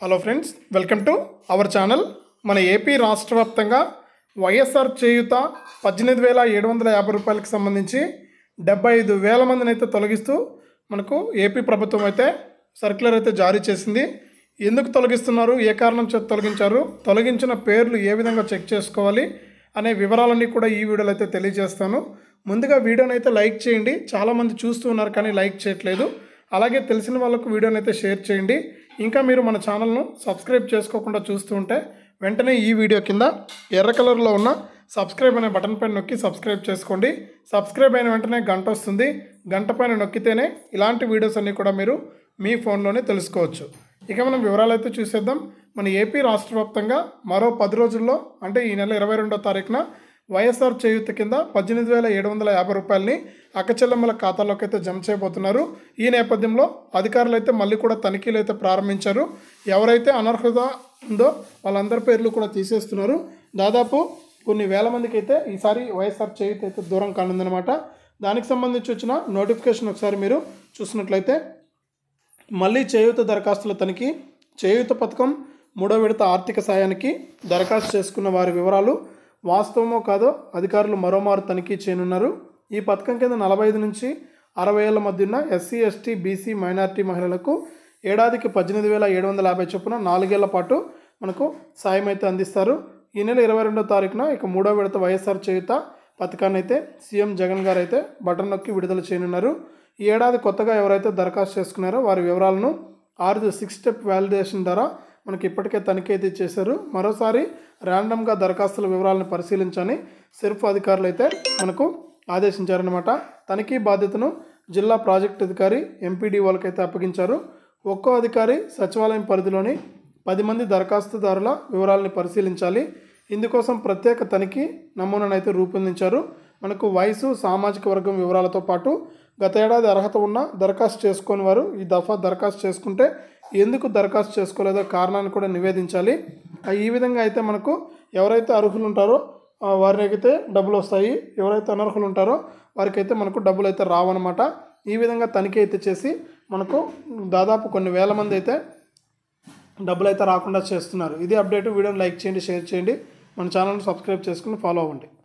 hello friends welcome to our channel మన AP రాష్ట్ర వ్యాప్తంగా వైఎస్ఆర్ చేయుత పద్దెనిమిది వేల ఏడు వందల యాభై రూపాయలకు సంబంధించి డెబ్బై ఐదు వేల మందిని అయితే తొలగిస్తూ మనకు ఏపీ ప్రభుత్వం అయితే సర్క్యులర్ అయితే జారీ చేసింది ఎందుకు తొలగిస్తున్నారు ఏ కారణం చేత తొలగించారు తొలగించిన పేర్లు ఏ విధంగా చెక్ చేసుకోవాలి అనే వివరాలన్నీ కూడా ఈ వీడియోలో అయితే తెలియజేస్తాను ముందుగా వీడియోని అయితే లైక్ చేయండి చాలామంది చూస్తూ ఉన్నారు కానీ లైక్ చేయట్లేదు అలాగే తెలిసిన వాళ్ళకు వీడియోని అయితే షేర్ చేయండి ఇంకా మీరు మన ఛానల్ను సబ్స్క్రైబ్ చేసుకోకుండా చూస్తూ ఉంటే వెంటనే ఈ వీడియో కింద ఎర్ర కలర్లో ఉన్న సబ్స్క్రైబ్ అనే బటన్ పైన నొక్కి సబ్స్క్రైబ్ చేసుకోండి సబ్స్క్రైబ్ అయిన వెంటనే గంట వస్తుంది గంట పైన నొక్కితేనే ఇలాంటి వీడియోస్ అన్నీ కూడా మీరు మీ ఫోన్లోనే తెలుసుకోవచ్చు ఇక మనం వివరాలైతే చూసేద్దాం మన ఏపీ రాష్ట్ర వ్యాప్తంగా మరో పది రోజుల్లో అంటే ఈ నెల ఇరవై రెండో తారీఖున వైఎస్ఆర్ చేయూత కింద పద్దెనిమిది వేల ఏడు వందల యాభై రూపాయలని అక్కచెల్లెమ్మల ఖాతాలోకి అయితే జమ చేయబోతున్నారు ఈ నేపథ్యంలో అధికారులు అయితే మళ్ళీ కూడా తనిఖీలు అయితే ప్రారంభించారు ఎవరైతే అనర్హత ఉందో వాళ్ళందరి పేర్లు కూడా తీసేస్తున్నారు దాదాపు కొన్ని వేల మందికి అయితే ఈసారి వైఎస్ఆర్ చేయూత అయితే దూరం కానుందనమాట దానికి సంబంధించి వచ్చిన నోటిఫికేషన్ ఒకసారి మీరు చూసినట్లయితే మళ్ళీ చేయూత దరఖాస్తుల తనిఖీ చేయూత పథకం మూడో విడత ఆర్థిక సాయానికి దరఖాస్తు చేసుకున్న వారి వివరాలు వాస్తవమో కాదో అధికారులు మరోమారు తనిఖీ చేయనున్నారు ఈ పథకం కింద నలభై ఐదు నుంచి అరవై ఏళ్ల మధ్యన ఎస్సీ ఎస్టీ బీసీ మైనార్టీ మహిళలకు ఏడాదికి పద్దెనిమిది వేల ఏడు వందల యాభై చొప్పున నాలుగేళ్ల పాటు మనకు సాయం అయితే అందిస్తారు ఈ నెల ఇరవై రెండో తారీఖున ఇక మూడో విడత వైఎస్ఆర్ చేయుత పథకాన్ని అయితే సీఎం జగన్ గారు అయితే బటన్ నొక్కి విడుదల చేయనున్నారు ఈ ఏడాది కొత్తగా ఎవరైతే దరఖాస్తు చేసుకున్నారో వారి వివరాలను ఆరు సిక్స్ స్టెప్ వ్యాలిడేషన్ ద్వారా మనకి ఇప్పటికే తనిఖీ అయితే చేశారు మరోసారి ర్యాండమ్గా దరఖాస్తుల వివరాలను పరిశీలించని సెర్ఫ్ అధికారులు అయితే మనకు ఆదేశించారనమాట తనిఖీ బాధ్యతను జిల్లా ప్రాజెక్ట్ అధికారి ఎంపీడీఓలకైతే అప్పగించారు ఒక్కో అధికారి సచివాలయం పరిధిలోని పది మంది దరఖాస్తుదారుల వివరాలను పరిశీలించాలి ఇందుకోసం ప్రత్యేక తనిఖీ నమూనాను అయితే రూపొందించారు మనకు వయసు సామాజిక వర్గం వివరాలతో పాటు గత ఏడాది అర్హత ఉన్న దరఖాస్తు చేసుకుని వారు ఈ దఫా దరఖాస్తు చేసుకుంటే ఎందుకు దరఖాస్తు చేసుకోలేదో కారణాన్ని కూడా నివేదించాలి ఈ విధంగా అయితే మనకు ఎవరైతే అర్హులు ఉంటారో వారికైతే డబ్బులు వస్తాయి ఎవరైతే అనర్హులు ఉంటారో వారికైతే మనకు డబ్బులు అయితే రావన్నమాట ఈ విధంగా తనిఖీ అయితే చేసి మనకు దాదాపు కొన్ని వేల మంది అయితే డబ్బులు అయితే రాకుండా చేస్తున్నారు ఇది అప్డేట్ వీడియోని లైక్ చేయండి షేర్ చేయండి మన ఛానల్ని సబ్స్క్రైబ్ చేసుకుని ఫాలో అవ్వండి